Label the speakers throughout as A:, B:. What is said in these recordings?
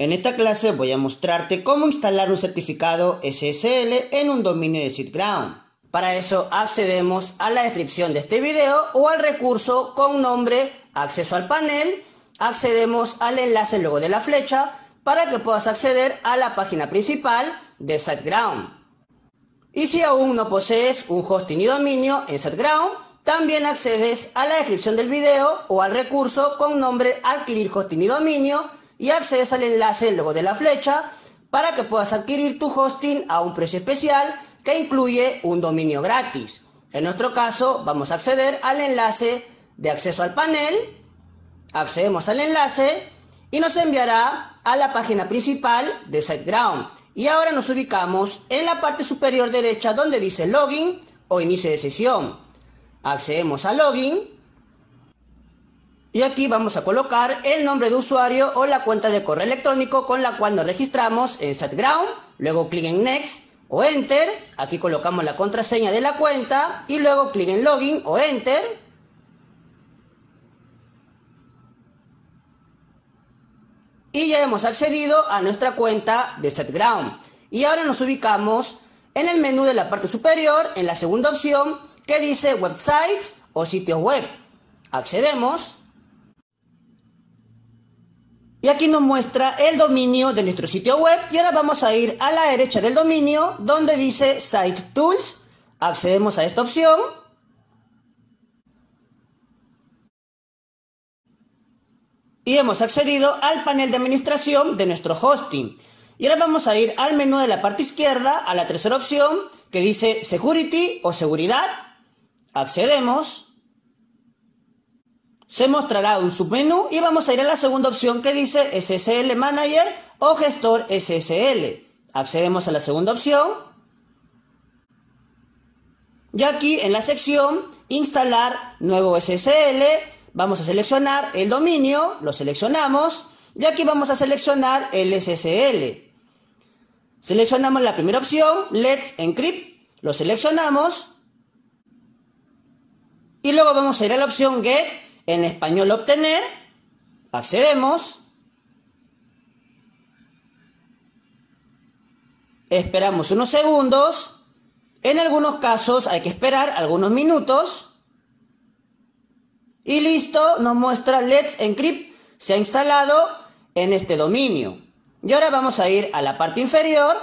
A: En esta clase voy a mostrarte cómo instalar un certificado SSL en un dominio de SiteGround. Para eso accedemos a la descripción de este video o al recurso con nombre Acceso al panel. Accedemos al enlace luego de la flecha para que puedas acceder a la página principal de SiteGround. Y si aún no posees un hosting y dominio en SiteGround, también accedes a la descripción del video o al recurso con nombre Adquirir hosting y dominio y accedes al enlace luego de la flecha para que puedas adquirir tu hosting a un precio especial que incluye un dominio gratis. En nuestro caso, vamos a acceder al enlace de acceso al panel, accedemos al enlace y nos enviará a la página principal de SiteGround. Y ahora nos ubicamos en la parte superior derecha donde dice login o inicio de sesión. Accedemos a login y aquí vamos a colocar el nombre de usuario o la cuenta de correo electrónico con la cual nos registramos en SetGround. Luego clic en Next o Enter. Aquí colocamos la contraseña de la cuenta y luego clic en Login o Enter. Y ya hemos accedido a nuestra cuenta de SetGround. Y ahora nos ubicamos en el menú de la parte superior, en la segunda opción que dice Websites o sitios web. Accedemos. Y aquí nos muestra el dominio de nuestro sitio web. Y ahora vamos a ir a la derecha del dominio donde dice Site Tools. Accedemos a esta opción. Y hemos accedido al panel de administración de nuestro hosting. Y ahora vamos a ir al menú de la parte izquierda, a la tercera opción que dice Security o Seguridad. Accedemos se mostrará un submenú y vamos a ir a la segunda opción que dice SSL Manager o Gestor SSL. Accedemos a la segunda opción. Y aquí en la sección Instalar nuevo SSL, vamos a seleccionar el dominio, lo seleccionamos y aquí vamos a seleccionar el SSL. Seleccionamos la primera opción, Let's Encrypt, lo seleccionamos y luego vamos a ir a la opción Get en español obtener, accedemos, esperamos unos segundos, en algunos casos hay que esperar algunos minutos, y listo, nos muestra Let's Encrypt, se ha instalado en este dominio. Y ahora vamos a ir a la parte inferior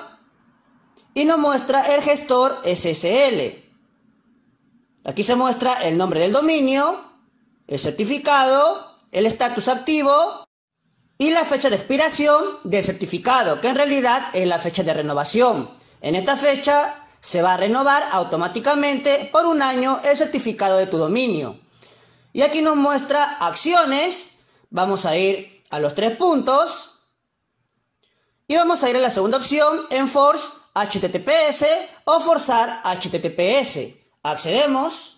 A: y nos muestra el gestor SSL. Aquí se muestra el nombre del dominio, el certificado, el estatus activo y la fecha de expiración del certificado, que en realidad es la fecha de renovación. En esta fecha se va a renovar automáticamente por un año el certificado de tu dominio. Y aquí nos muestra acciones. Vamos a ir a los tres puntos. Y vamos a ir a la segunda opción, Enforce HTTPS o Forzar HTTPS. Accedemos.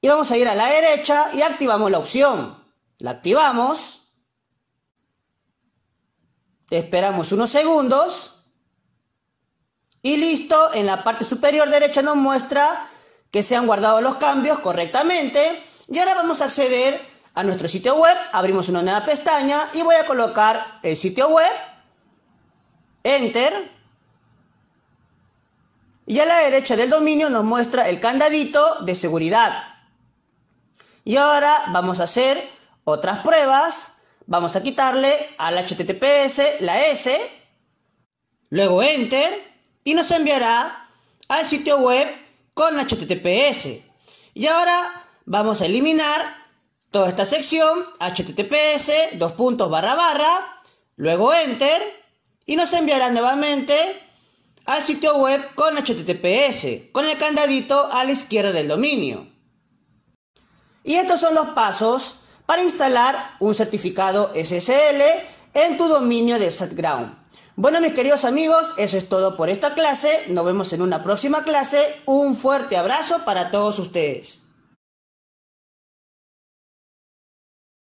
A: Y vamos a ir a la derecha y activamos la opción. La activamos. Esperamos unos segundos. Y listo, en la parte superior derecha nos muestra que se han guardado los cambios correctamente. Y ahora vamos a acceder a nuestro sitio web. Abrimos una nueva pestaña y voy a colocar el sitio web. Enter. Y a la derecha del dominio nos muestra el candadito de seguridad. Y ahora vamos a hacer otras pruebas. Vamos a quitarle al HTTPS la S. Luego Enter. Y nos enviará al sitio web con HTTPS. Y ahora vamos a eliminar toda esta sección. HTTPS, dos puntos barra barra. Luego Enter. Y nos enviará nuevamente al sitio web con HTTPS, con el candadito a la izquierda del dominio. Y estos son los pasos para instalar un certificado SSL en tu dominio de SatGround. Bueno, mis queridos amigos, eso es todo por esta clase. Nos vemos en una próxima clase. Un fuerte abrazo para todos ustedes.